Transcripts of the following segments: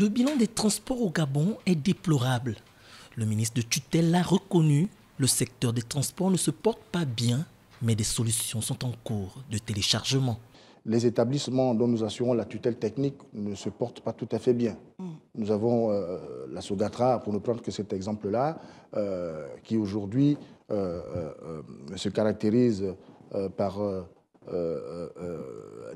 Le bilan des transports au Gabon est déplorable. Le ministre de tutelle l'a reconnu. Le secteur des transports ne se porte pas bien, mais des solutions sont en cours de téléchargement. Les établissements dont nous assurons la tutelle technique ne se portent pas tout à fait bien. Mm. Nous avons euh, la Sogatra, pour ne prendre que cet exemple-là, euh, qui aujourd'hui euh, se caractérise par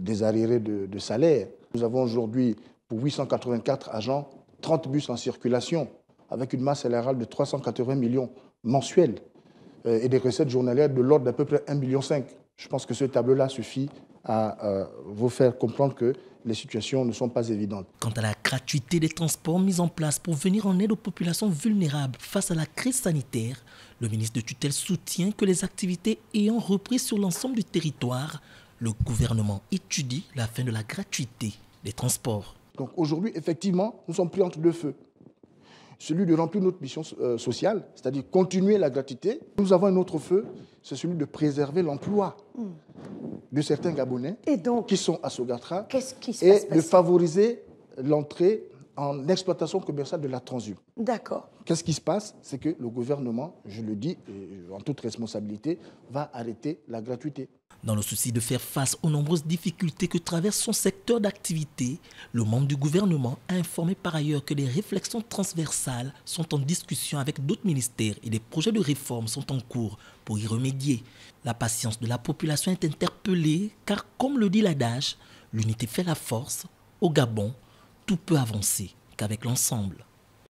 des arriérés de, de salaire. Nous avons aujourd'hui pour 884 agents, 30 bus en circulation, avec une masse salariale de 380 millions mensuels euh, et des recettes journalières de l'ordre d'à peu près 1,5 million. Je pense que ce tableau-là suffit à euh, vous faire comprendre que les situations ne sont pas évidentes. Quant à la gratuité des transports mis en place pour venir en aide aux populations vulnérables face à la crise sanitaire, le ministre de tutelle soutient que les activités ayant repris sur l'ensemble du territoire, le gouvernement étudie la fin de la gratuité des transports. Donc aujourd'hui, effectivement, nous sommes pris entre deux feux. Celui de remplir notre mission euh, sociale, c'est-à-dire continuer la gratuité. Nous avons un autre feu, c'est celui de préserver l'emploi de certains Gabonais et donc, qui sont à Sogatra et de favoriser l'entrée en exploitation commerciale de la transhumance. D'accord. Qu'est-ce qui se passe C'est que le gouvernement, je le dis en toute responsabilité, va arrêter la gratuité. Dans le souci de faire face aux nombreuses difficultés que traverse son secteur d'activité, le membre du gouvernement a informé par ailleurs que des réflexions transversales sont en discussion avec d'autres ministères et des projets de réforme sont en cours pour y remédier. La patience de la population est interpellée car, comme le dit l'adage, l'unité fait la force. Au Gabon, tout peut avancer qu'avec l'ensemble.